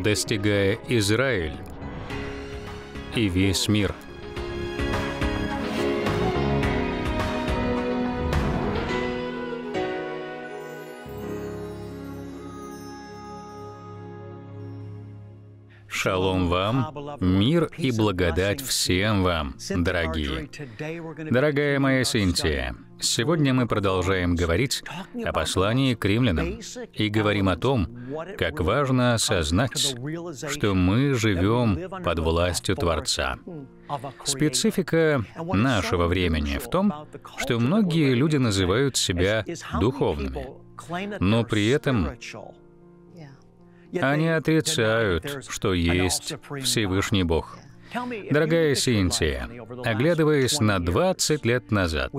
достигая Израиль и весь мир. Шалом вам, мир и благодать всем вам, дорогие. Дорогая моя Синтия, Сегодня мы продолжаем говорить о послании к римлянам и говорим о том, как важно осознать, что мы живем под властью Творца. Специфика нашего времени в том, что многие люди называют себя духовными, но при этом они отрицают, что есть Всевышний Бог. Дорогая Синтия, оглядываясь на 20 лет назад,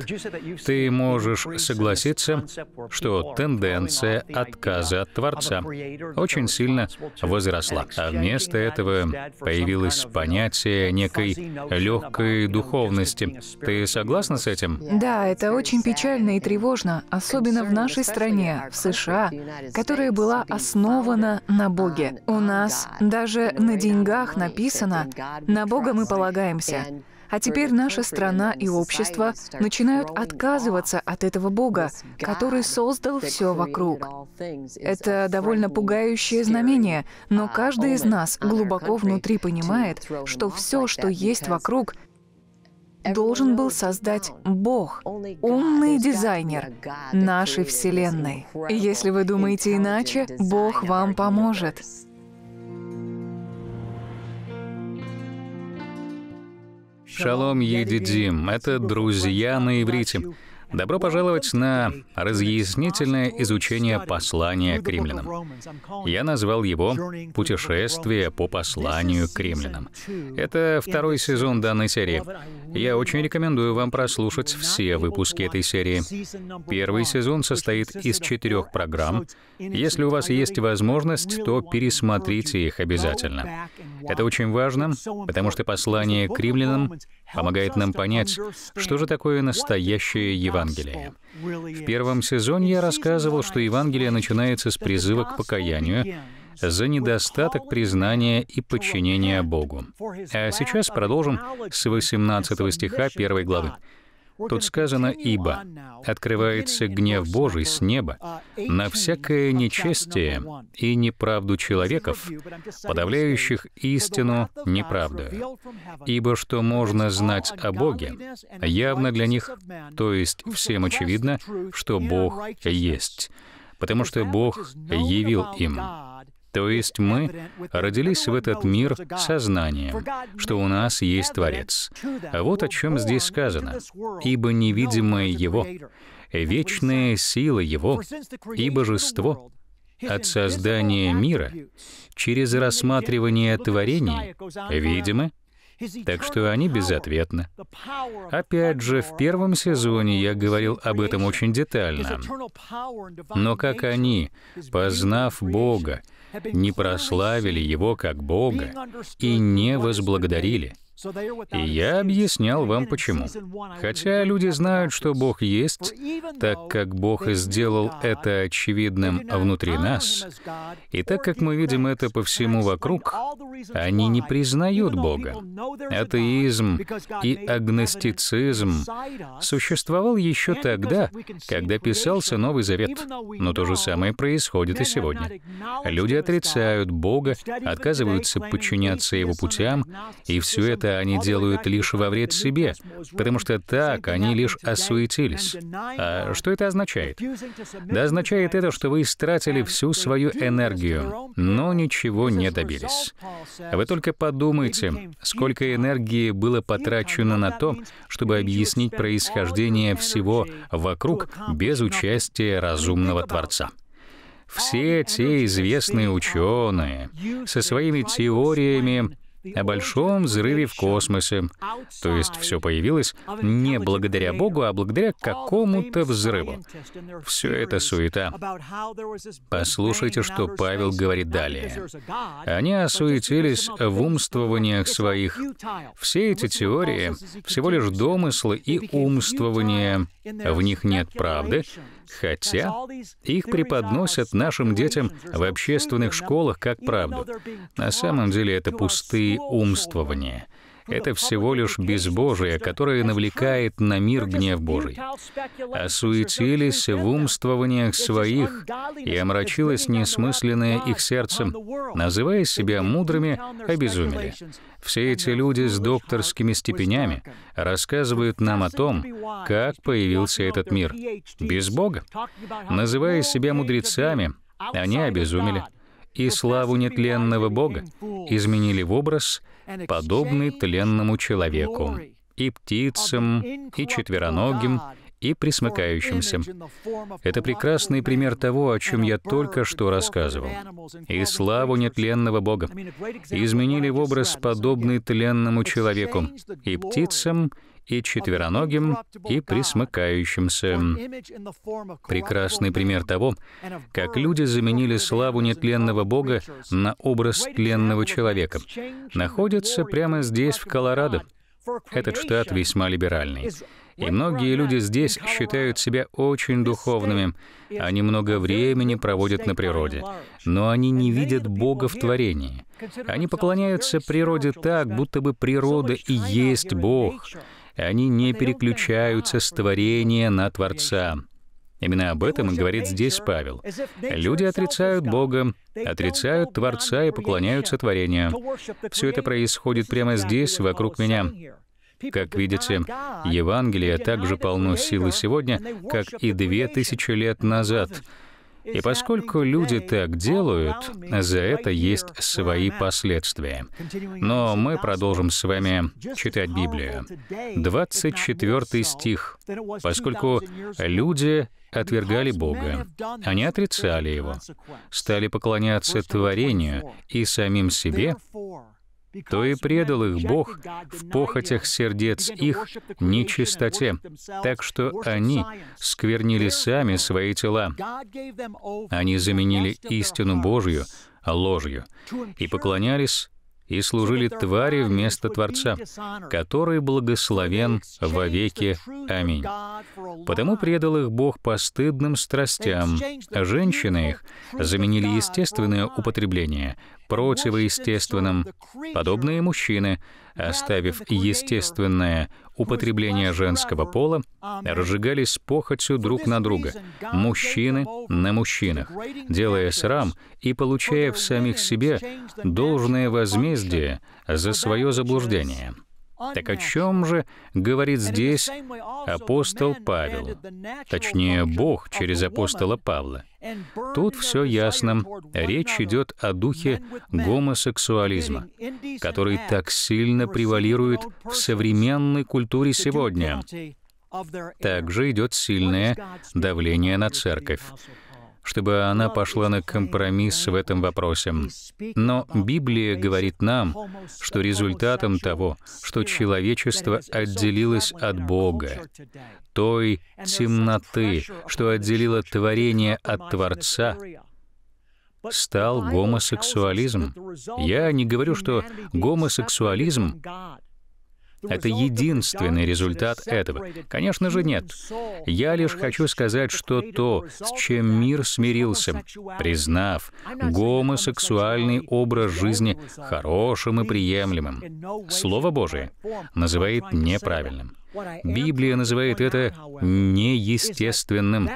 ты можешь согласиться, что тенденция отказа от Творца очень сильно возросла, а вместо этого появилось понятие некой легкой духовности. Ты согласна с этим? Да, это очень печально и тревожно, особенно в нашей стране, в США, которая была основана на Боге. У нас даже на деньгах написано «на на Бога мы полагаемся. А теперь наша страна и общество начинают отказываться от этого Бога, который создал все вокруг. Это довольно пугающее знамение, но каждый из нас глубоко внутри понимает, что все, что есть вокруг, должен был создать Бог, умный дизайнер нашей Вселенной. Если вы думаете иначе, Бог вам поможет. Шалом Едидим. Это «Друзья на иврите». Добро пожаловать на разъяснительное изучение послания к римлянам. Я назвал его «Путешествие по посланию к римлянам». Это второй сезон данной серии. Я очень рекомендую вам прослушать все выпуски этой серии. Первый сезон состоит из четырех программ — если у вас есть возможность, то пересмотрите их обязательно. Это очень важно, потому что послание к римлянам помогает нам понять, что же такое настоящее Евангелие. В первом сезоне я рассказывал, что Евангелие начинается с призыва к покаянию, за недостаток признания и подчинения Богу. А сейчас продолжим с 18 стиха 1 главы. Тут сказано «ибо». Открывается гнев Божий с неба на всякое нечестие и неправду человеков, подавляющих истину неправду. Ибо что можно знать о Боге, явно для них, то есть всем очевидно, что Бог есть, потому что Бог явил им. То есть мы родились в этот мир сознанием, что у нас есть Творец. А вот о чем здесь сказано. «Ибо невидимое Его, вечная сила Его и Божество от создания мира через рассматривание творений видимы. так что они безответны. Опять же, в первом сезоне я говорил об этом очень детально. Но как они, познав Бога, не прославили Его как Бога и не возблагодарили. И я объяснял вам почему. Хотя люди знают, что Бог есть, так как Бог сделал это очевидным внутри нас, и так как мы видим это по всему вокруг, они не признают Бога. Атеизм и агностицизм существовал еще тогда, когда писался Новый Завет, но то же самое происходит и сегодня. Люди отрицают Бога, отказываются подчиняться Его путям, и все это это они делают лишь во вред себе, потому что так они лишь осуетились. А что это означает? Да означает это, что вы истратили всю свою энергию, но ничего не добились. Вы только подумайте, сколько энергии было потрачено на то, чтобы объяснить происхождение всего вокруг без участия разумного Творца. Все те известные ученые со своими теориями о большом взрыве в космосе. То есть все появилось не благодаря Богу, а благодаря какому-то взрыву. Все это суета. Послушайте, что Павел говорит далее. Они осуетились в умствованиях своих. Все эти теории — всего лишь домыслы и умствования. В них нет правды, Хотя их преподносят нашим детям в общественных школах как правду. На самом деле это пустые умствования — это всего лишь безбожие, которое навлекает на мир гнев Божий. Осуетились в умствованиях своих и омрачилось несмысленное их сердцем, называя себя мудрыми, обезумели. Все эти люди с докторскими степенями рассказывают нам о том, как появился этот мир. Без Бога. Называя себя мудрецами, они обезумели и славу нетленного Бога изменили в образ, подобный тленному человеку, и птицам, и четвероногим, и присмыкающимся. Это прекрасный пример того, о чем я только что рассказывал. И славу нетленного Бога изменили в образ, подобный тленному человеку, и птицам, и и четвероногим, и присмыкающимся. Прекрасный пример того, как люди заменили славу нетленного Бога на образ тленного человека, находится прямо здесь, в Колорадо. Этот штат весьма либеральный. И многие люди здесь считают себя очень духовными. Они много времени проводят на природе. Но они не видят Бога в творении. Они поклоняются природе так, будто бы природа и есть Бог. Они не переключаются с творения на Творца. Именно об этом и говорит здесь Павел. Люди отрицают Бога, отрицают Творца и поклоняются творению. Все это происходит прямо здесь, вокруг меня. Как видите, Евангелие также полно силы сегодня, как и две тысячи лет назад — и поскольку люди так делают, за это есть свои последствия. Но мы продолжим с вами читать Библию. 24 стих. «Поскольку люди отвергали Бога, они отрицали Его, стали поклоняться творению и самим себе, то и предал их Бог в похотях сердец их нечистоте, так что они сквернили сами свои тела. Они заменили истину Божью ложью и поклонялись и служили твари вместо Творца, который благословен во веки. Аминь. Потому предал их Бог постыдным страстям, а женщины их заменили естественное употребление противоестественным, подобные мужчины, оставив естественное употребление женского пола, разжигались похотью друг на друга, мужчины на мужчинах, делая срам и получая в самих себе должное возмездие за свое заблуждение. Так о чем же говорит здесь апостол Павел? Точнее, Бог через апостола Павла. Тут все ясно. Речь идет о духе гомосексуализма, который так сильно превалирует в современной культуре сегодня. Также идет сильное давление на церковь чтобы она пошла на компромисс в этом вопросе. Но Библия говорит нам, что результатом того, что человечество отделилось от Бога, той темноты, что отделило творение от Творца, стал гомосексуализм. Я не говорю, что гомосексуализм это единственный результат этого. Конечно же, нет. Я лишь хочу сказать, что то, с чем мир смирился, признав гомосексуальный образ жизни хорошим и приемлемым, Слово Божие называет неправильным. Библия называет это неестественным.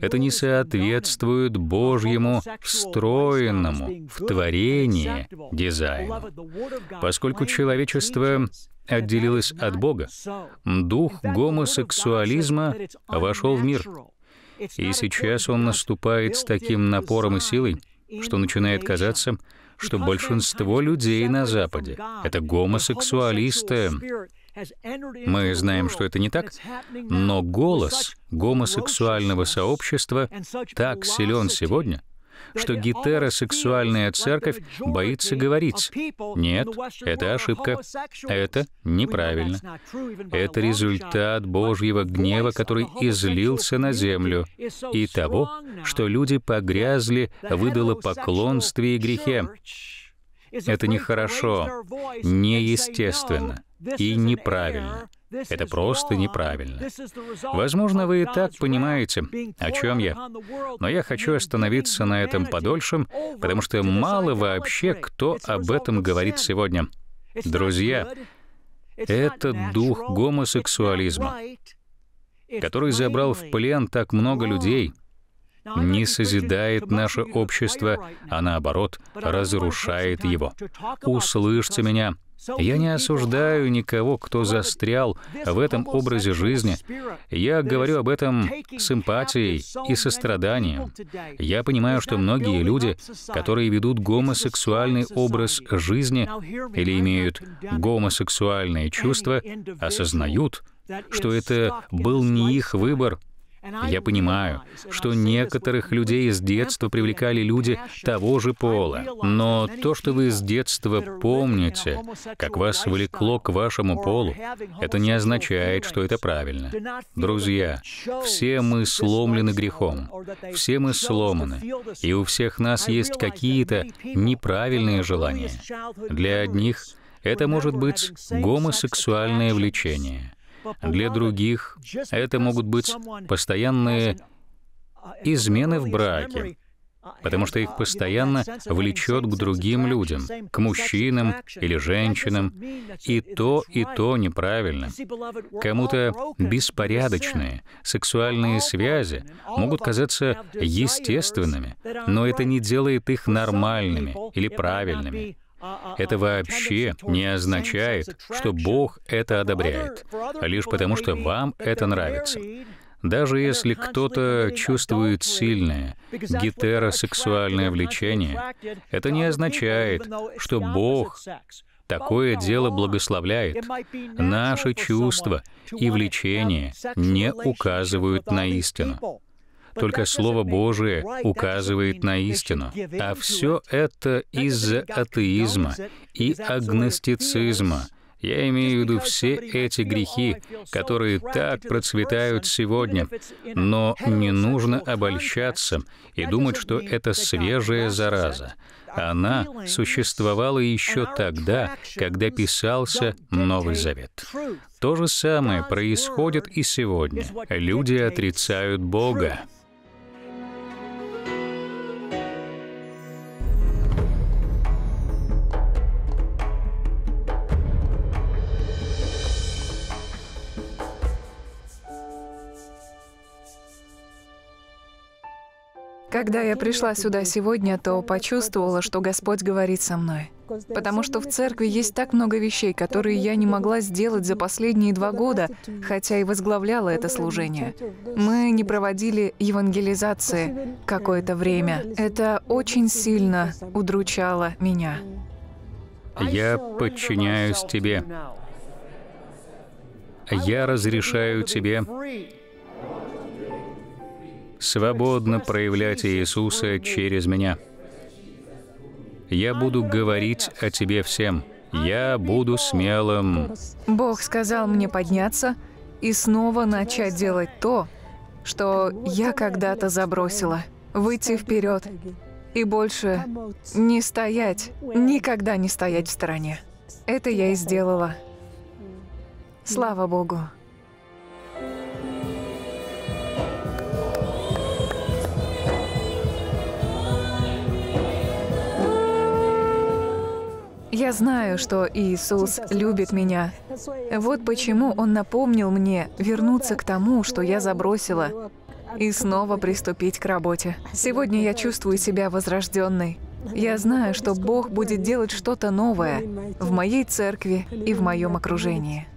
Это не соответствует Божьему встроенному в творение дизайну. Поскольку человечество отделилась от Бога. Дух гомосексуализма вошел в мир. И сейчас он наступает с таким напором и силой, что начинает казаться, что большинство людей на Западе — это гомосексуалисты. Мы знаем, что это не так, но голос гомосексуального сообщества так силен сегодня — что гетеросексуальная церковь боится говорить. Нет, это ошибка. Это неправильно. Это результат Божьего гнева, который излился на землю, и того, что люди погрязли выдало идолопоклонстве и грехе. Это нехорошо, неестественно и неправильно. Это просто неправильно. Возможно, вы и так понимаете, о чем я, но я хочу остановиться на этом подольше, потому что мало вообще кто об этом говорит сегодня. Друзья, это дух гомосексуализма, который забрал в плен так много людей, не созидает наше общество, а наоборот, разрушает его. Услышьте меня, я не осуждаю никого, кто застрял в этом образе жизни. Я говорю об этом с эмпатией и состраданием. Я понимаю, что многие люди, которые ведут гомосексуальный образ жизни или имеют гомосексуальные чувства, осознают, что это был не их выбор, я понимаю, что некоторых людей с детства привлекали люди того же пола, но то, что вы с детства помните, как вас влекло к вашему полу, это не означает, что это правильно. Друзья, все мы сломлены грехом, все мы сломаны, и у всех нас есть какие-то неправильные желания. Для одних это может быть гомосексуальное влечение — для других это могут быть постоянные измены в браке, потому что их постоянно влечет к другим людям, к мужчинам или женщинам. И то, и то неправильно. Кому-то беспорядочные сексуальные связи могут казаться естественными, но это не делает их нормальными или правильными это вообще не означает, что Бог это одобряет, а лишь потому, что вам это нравится. Даже если кто-то чувствует сильное гетеросексуальное влечение, это не означает, что Бог Такое дело благословляет. Наши чувства и влечения не указывают на истину. Только Слово Божие указывает на истину. А все это из-за атеизма и агностицизма. Я имею в виду все эти oh, грехи, которые так процветают сегодня. Но не нужно обольщаться и думать, что это свежая зараза. Она существовала еще тогда, когда писался Новый Завет. То же самое происходит и сегодня. Люди отрицают Бога. Когда я пришла сюда сегодня, то почувствовала, что Господь говорит со мной. Потому что в церкви есть так много вещей, которые я не могла сделать за последние два года, хотя и возглавляла это служение. Мы не проводили евангелизации какое-то время. Это очень сильно удручало меня. Я подчиняюсь тебе. Я разрешаю тебе свободно проявлять Иисуса через меня. Я буду говорить о тебе всем. Я буду смелым. Бог сказал мне подняться и снова начать делать то, что я когда-то забросила. Выйти вперед и больше не стоять, никогда не стоять в стороне. Это я и сделала. Слава Богу. Я знаю, что Иисус любит меня. Вот почему Он напомнил мне вернуться к тому, что я забросила, и снова приступить к работе. Сегодня я чувствую себя возрожденной. Я знаю, что Бог будет делать что-то новое в моей церкви и в моем окружении.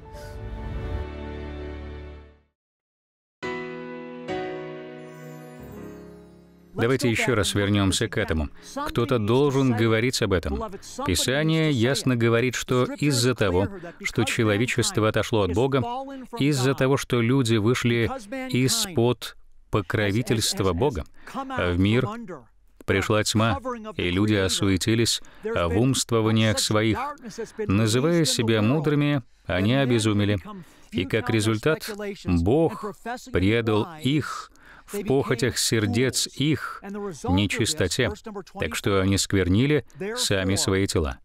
Давайте еще раз вернемся к этому. Кто-то должен говорить об этом. Писание ясно говорит, что из-за того, что человечество отошло от Бога, из-за того, что люди вышли из-под покровительства Бога, а в мир пришла тьма, и люди осуетились о умствованиях своих. Называя себя мудрыми, они обезумели, и как результат Бог предал их — в похотях сердец их, нечистоте, так что они сквернили сами свои тела.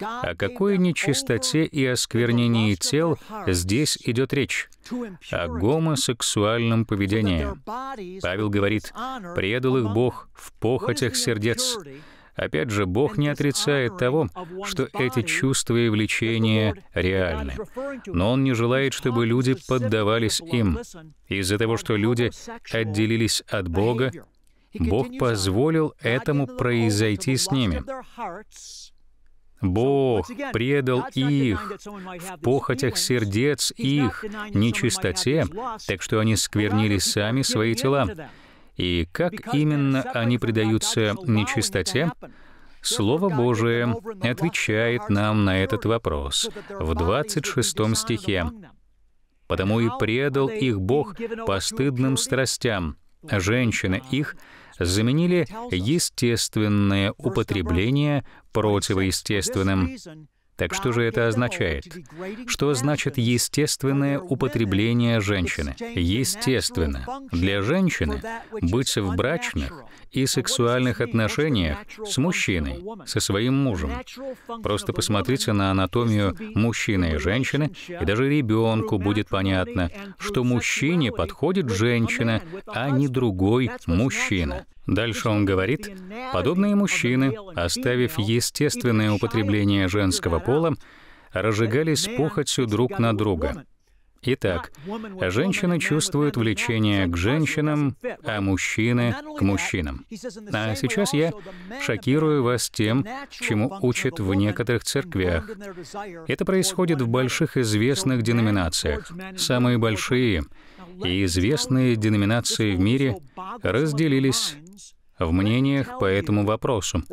О какой нечистоте и осквернении тел здесь идет речь? О гомосексуальном поведении. Павел говорит, «Предал их Бог в похотях сердец». Опять же, Бог не отрицает того, что эти чувства и влечения реальны. Но Он не желает, чтобы люди поддавались им. Из-за того, что люди отделились от Бога, Бог позволил этому произойти с ними. Бог предал их в похотях сердец их, нечистоте, так что они сквернили сами свои тела и как именно они предаются нечистоте, Слово Божие отвечает нам на этот вопрос в 26 стихе. «Потому и предал их Бог постыдным страстям, а женщины их заменили естественное употребление противоестественным». Так что же это означает? Что значит естественное употребление женщины? Естественно для женщины быть в брачных и сексуальных отношениях с мужчиной, со своим мужем. Просто посмотрите на анатомию мужчины и женщины, и даже ребенку будет понятно, что мужчине подходит женщина, а не другой мужчина. Дальше он говорит, подобные мужчины, оставив естественное употребление женского пола, разжигались похотью друг на друга. Итак, женщины чувствуют влечение к женщинам, а мужчины — к мужчинам. А сейчас я шокирую вас тем, чему учат в некоторых церквях. Это происходит в больших известных деноминациях. Самые большие и известные деноминации в мире разделились в мнениях по этому вопросу,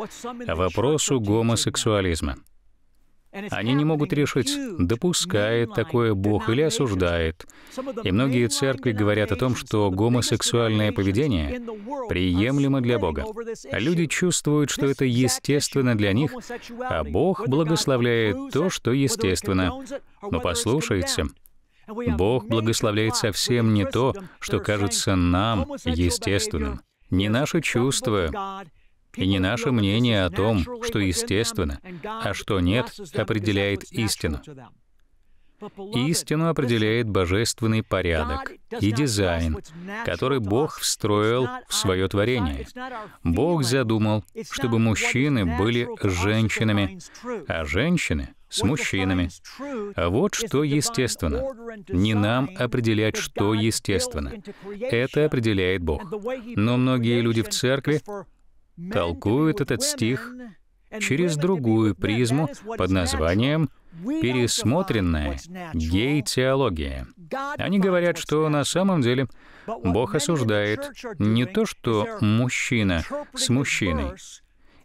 вопросу гомосексуализма. Они не могут решить, допускает такое Бог или осуждает. И многие церкви говорят о том, что гомосексуальное поведение приемлемо для Бога. А Люди чувствуют, что это естественно для них, а Бог благословляет то, что естественно. Но послушайте, Бог благословляет совсем не то, что кажется нам естественным, не наши чувства, и не наше мнение о том, что естественно, а что нет, определяет истину. Истину определяет божественный порядок и дизайн, который Бог встроил в свое творение. Бог задумал, чтобы мужчины были с женщинами, а женщины — с мужчинами. А вот что естественно. Не нам определять, что естественно. Это определяет Бог. Но многие люди в церкви Толкуют этот стих через другую призму под названием «пересмотренная гей-теология». Они говорят, что на самом деле Бог осуждает не то, что мужчина с мужчиной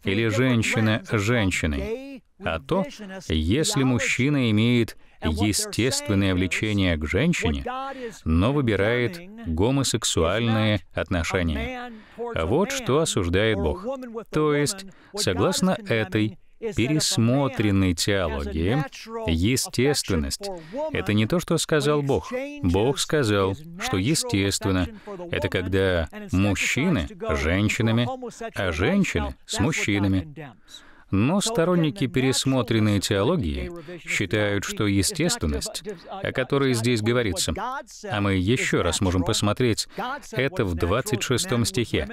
или женщина с женщиной, а то, если мужчина имеет естественное влечение к женщине, но выбирает гомосексуальные отношения. Вот что осуждает Бог. То есть, согласно этой пересмотренной теологии, естественность — это не то, что сказал Бог. Бог сказал, что естественно — это когда мужчины с женщинами, а женщины с мужчинами. Но сторонники пересмотренной теологии считают, что естественность, о которой здесь говорится, а мы еще раз можем посмотреть, это в 26 стихе,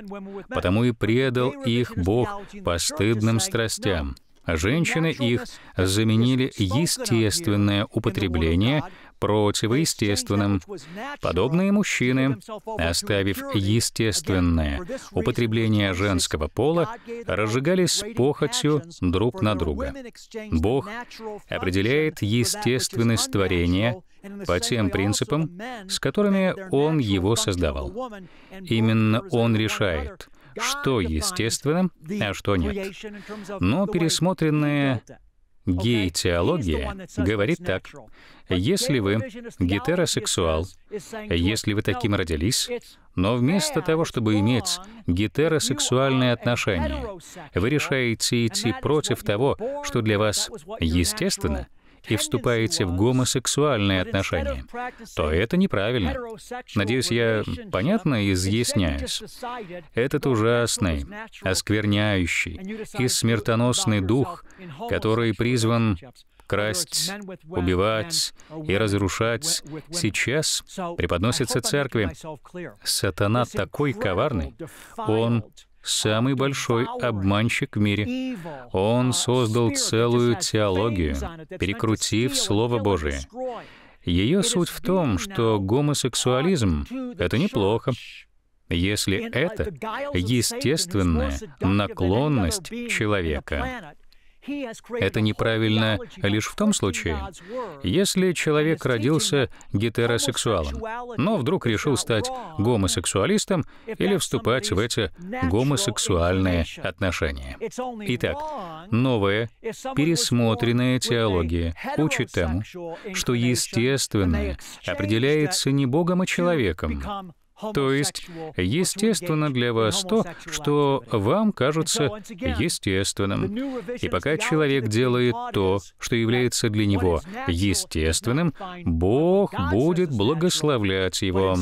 «Потому и предал их Бог постыдным страстям». А женщины их заменили естественное употребление противоестественным. Подобные мужчины, оставив естественное употребление женского пола, разжигались похотью друг на друга. Бог определяет естественность творения по тем принципам, с которыми Он его создавал. Именно Он решает, что естественно, а что нет. Но пересмотренная Гей-теология говорит так. Если вы гетеросексуал, если вы таким родились, но вместо того, чтобы иметь гетеросексуальные отношения, вы решаете идти против того, что для вас естественно, и вступаете в гомосексуальные отношения, то это неправильно. Надеюсь, я понятно изъясняюсь. Этот ужасный, оскверняющий и смертоносный дух, который призван красть, убивать и разрушать, сейчас преподносится церкви. Сатана такой коварный, он самый большой обманщик в мире. Он создал целую теологию, перекрутив Слово Божие. Ее суть в том, что гомосексуализм — это неплохо, если это естественная наклонность человека. Это неправильно лишь в том случае, если человек родился гетеросексуалом, но вдруг решил стать гомосексуалистом или вступать в эти гомосексуальные отношения. Итак, новая, пересмотренная теология учит тому, что естественное определяется не Богом, а человеком, то есть, естественно для вас то, что вам кажется естественным. И пока человек делает то, что является для него естественным, Бог будет благословлять его.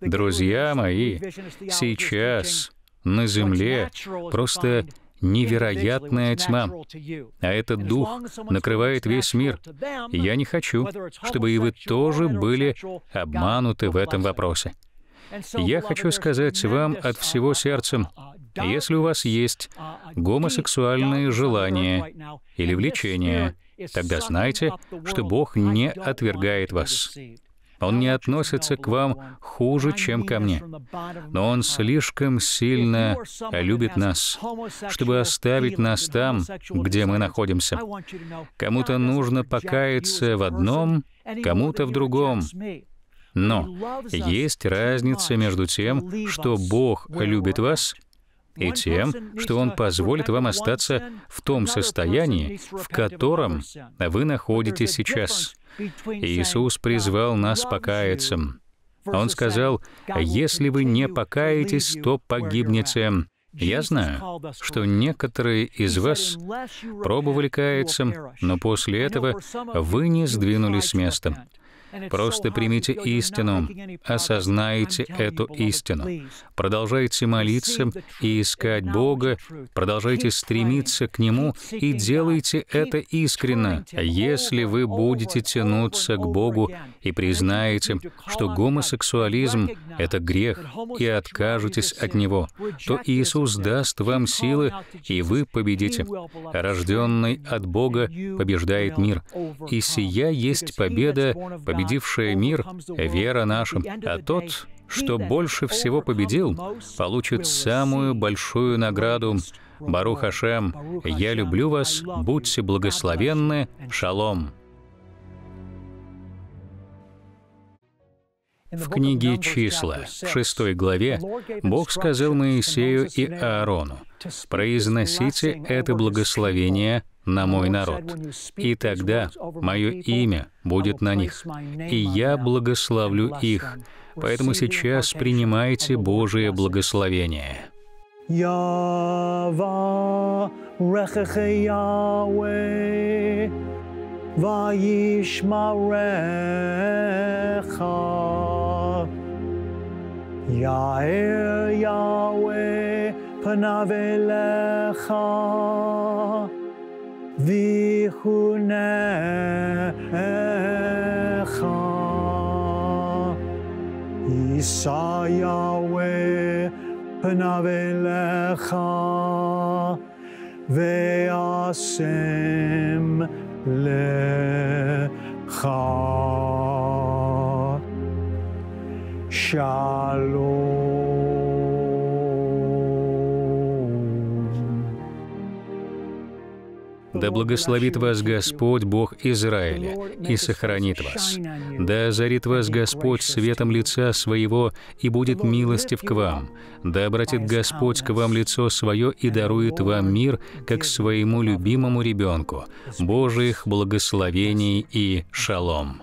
Друзья мои, сейчас на земле просто невероятная тьма. А этот дух накрывает весь мир. Я не хочу, чтобы и вы тоже были обмануты в этом вопросе. Я хочу сказать вам от всего uh, сердца, если у вас есть uh, гомосексуальные желания или влечения, тогда знайте, что Бог не отвергает вас. Он не относится к вам хуже, чем ко мне. Но Он слишком сильно любит нас, чтобы оставить нас там, где мы находимся. Кому-то нужно покаяться в одном, кому-то в другом. Но есть разница между тем, что Бог любит вас, и тем, что Он позволит вам остаться в том состоянии, в котором вы находитесь сейчас. Иисус призвал нас покаяться. Он сказал, «Если вы не покаетесь, то погибнете». Я знаю, что некоторые из вас пробовали каяться, но после этого вы не сдвинулись с места. Просто примите истину, осознайте эту истину. Продолжайте молиться и искать Бога, продолжайте стремиться к Нему и делайте это искренно. Если вы будете тянуться к Богу и признаете, что гомосексуализм — это грех, и откажетесь от него, то Иисус даст вам силы, и вы победите. Рожденный от Бога побеждает мир. И сия есть победа, победа победившая мир, вера нашим а тот, что больше всего победил, получит самую большую награду. Барух Хашем, я люблю вас, будьте благословенны, шалом. В книге «Числа», в шестой главе, Бог сказал Моисею и Аарону, «Произносите это благословение на мой народ, и тогда мое имя будет на них, и я благословлю их. Поэтому сейчас принимайте Божие благословение. Ява, Яуэ, Ваишмареха, Яэр ויחונך יישא יהוה פניו אליך וישם לך שלום Да благословит вас Господь, Бог Израиля, и сохранит вас. Да озарит вас Господь светом лица своего, и будет милостив к вам. Да обратит Господь к вам лицо свое и дарует вам мир, как своему любимому ребенку. Божьих благословений и шалом.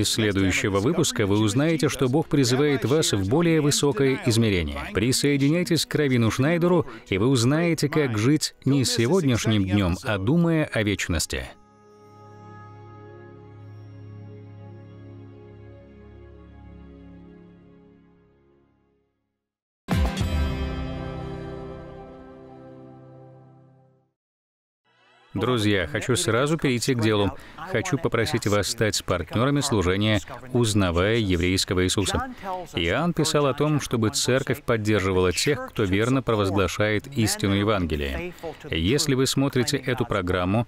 Из следующего выпуска вы узнаете, что Бог призывает вас в более высокое измерение. Присоединяйтесь к Равину Шнайдеру, и вы узнаете, как жить не сегодняшним днем, а думая о вечности. Друзья, хочу сразу перейти к делу. Хочу попросить вас стать партнерами служения «Узнавая еврейского Иисуса». Иоанн писал о том, чтобы церковь поддерживала тех, кто верно провозглашает истину Евангелия. Если вы смотрите эту программу,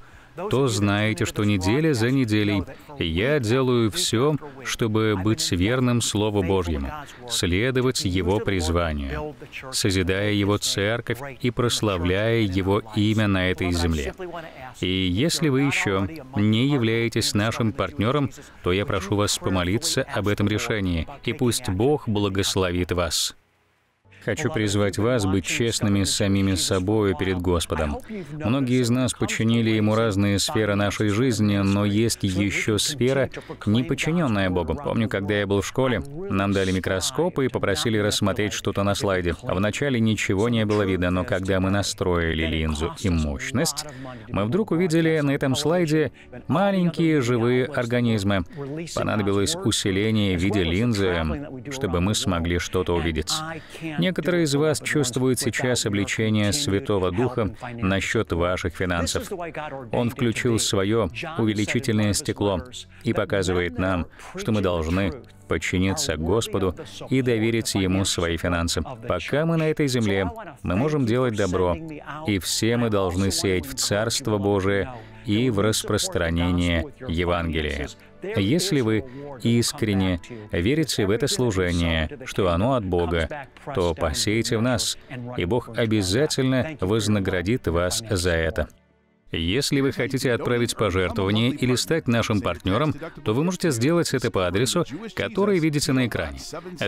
то знаете, что неделя за неделей я делаю все, чтобы быть верным Слову Божьему, следовать Его призванию, созидая Его церковь и прославляя Его имя на этой земле. И если вы еще не являетесь нашим партнером, то я прошу вас помолиться об этом решении, и пусть Бог благословит вас. Хочу призвать вас быть честными с самими собой перед Господом. Многие из нас подчинили Ему разные сферы нашей жизни, но есть еще сфера, не подчиненная Богу. Помню, когда я был в школе, нам дали микроскопы и попросили рассмотреть что-то на слайде. Вначале ничего не было видно, но когда мы настроили линзу и мощность, мы вдруг увидели на этом слайде маленькие живые организмы. Понадобилось усиление в виде линзы, чтобы мы смогли что-то увидеть. Некоторые из вас чувствуют сейчас обличение Святого Духа насчет ваших финансов. Он включил свое увеличительное стекло и показывает нам, что мы должны подчиниться Господу и доверить Ему свои финансы. Пока мы на этой земле, мы можем делать добро, и все мы должны сеять в Царство Божие и в распространение Евангелия. Если вы искренне верите в это служение, что оно от Бога, то посеете в нас, и Бог обязательно вознаградит вас за это. Если вы хотите отправить пожертвование или стать нашим партнером, то вы можете сделать это по адресу, который видите на экране.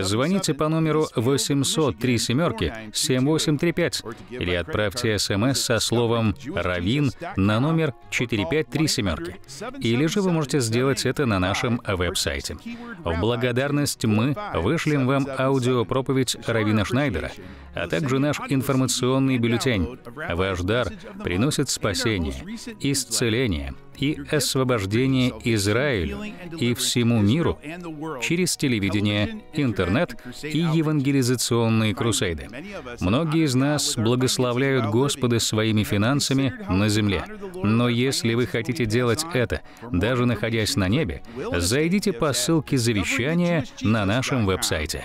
Звоните по номеру 803 семерки 7835 или отправьте смс со словом «Равин» на номер 453 семерки. Или же вы можете сделать это на нашем веб-сайте. В благодарность мы вышлем вам аудиопроповедь Равина Шнайдера, а также наш информационный бюллетень. Ваш дар приносит спасение исцеление и освобождение Израилю и всему миру через телевидение, интернет и евангелизационные крусейды. Многие из нас благословляют Господа своими финансами на земле. Но если вы хотите делать это, даже находясь на небе, зайдите по ссылке завещания на нашем веб-сайте.